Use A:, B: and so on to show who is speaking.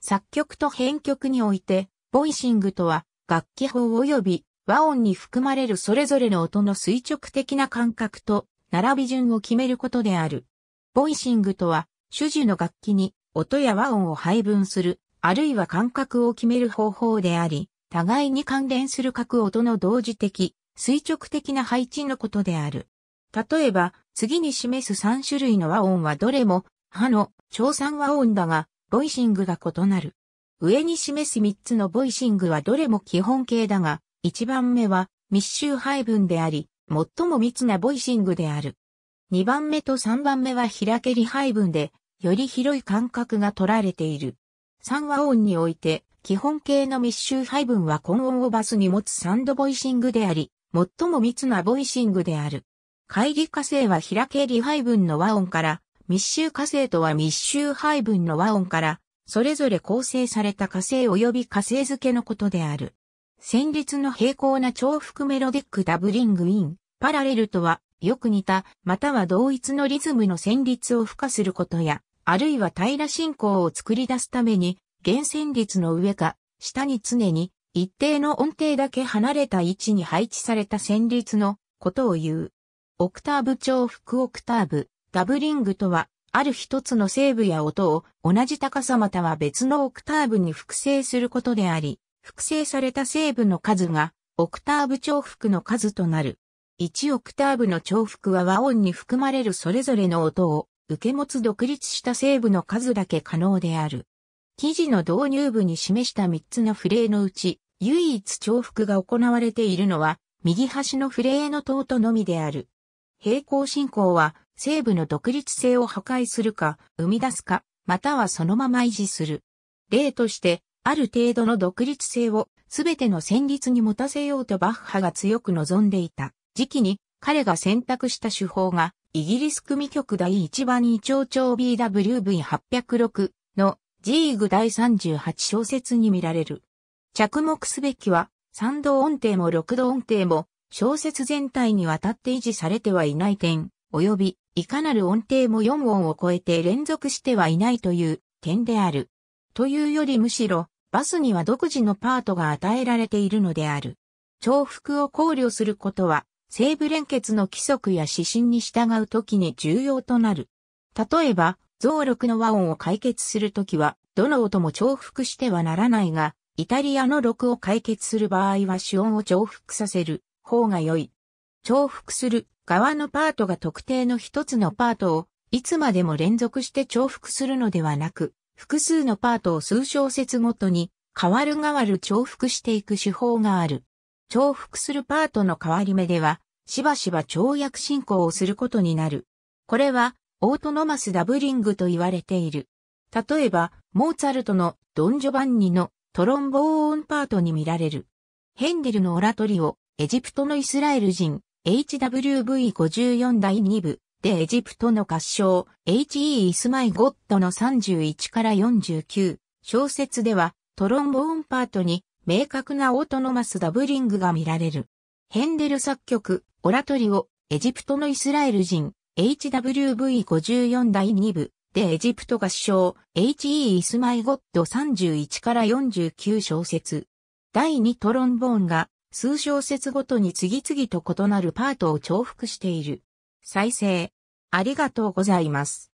A: 作曲と編曲において、ボイシングとは、楽器法及び和音に含まれるそれぞれの音の垂直的な感覚と、並び順を決めることである。ボイシングとは、主樹の楽器に音や和音を配分する、あるいは感覚を決める方法であり、互いに関連する各音の同時的、垂直的な配置のことである。例えば、次に示す3種類の和音はどれも、歯の、長三和音だが、ボイシングが異なる。上に示す3つのボイシングはどれも基本形だが、1番目は密集配分であり、最も密なボイシングである。2番目と3番目は開けり配分で、より広い間隔が取られている。3和音において、基本形の密集配分は根音をバスに持つサンドボイシングであり、最も密なボイシングである。乖離化成は開けり配分の和音から、密集火星とは密集配分の和音から、それぞれ構成された火星及び火星付けのことである。旋律の平行な重複メロディックダブリングイン、パラレルとは、よく似た、または同一のリズムの旋律を付加することや、あるいは平ら進行を作り出すために、原旋律の上か、下に常に、一定の音程だけ離れた位置に配置された旋律のことを言う。オクターブ重複オクターブ、ダブリングとは、ある一つのセーブや音を同じ高さまたは別のオクターブに複製することであり、複製されたーブの数がオクターブ重複の数となる。1オクターブの重複は和音に含まれるそれぞれの音を受け持つ独立したーブの数だけ可能である。記事の導入部に示した3つのフレーのうち、唯一重複が行われているのは、右端のフレーの塔とのみである。平行進行は、西部の独立性を破壊するか、生み出すか、またはそのまま維持する。例として、ある程度の独立性をすべての旋律に持たせようとバッハが強く望んでいた時期に彼が選択した手法がイギリス組曲第1番2丁長 BWV806 のジーグ第38小節に見られる。着目すべきは3度音程も6度音程も小説全体にわたって維持されてはいない点、及びいかなる音程も4音を超えて連続してはいないという点である。というよりむしろ、バスには独自のパートが与えられているのである。重複を考慮することは、西部連結の規則や指針に従うときに重要となる。例えば、増録の和音を解決するときは、どの音も重複してはならないが、イタリアの6を解決する場合は主音を重複させる方が良い。重複する側のパートが特定の一つのパートをいつまでも連続して重複するのではなく、複数のパートを数小節ごとに変わる変わる重複していく手法がある。重複するパートの変わり目では、しばしば跳躍進行をすることになる。これは、オートノマスダブリングと言われている。例えば、モーツァルトのドン・ジョバンニのトロンボーンパートに見られる。ヘンデルのオラトリオ、エジプトのイスラエル人、HWV54 第2部でエジプトの合唱 H.E. イスマイ・ゴッドの31から49小説ではトロンボーンパートに明確なオートノマスダブリングが見られる。ヘンデル作曲オラトリオエジプトのイスラエル人 HWV54 第2部でエジプト合唱 H.E. イスマイ・ゴッド31から49小説第2トロンボーンが数小節ごとに次々と異なるパートを重複している。再生。ありがとうございます。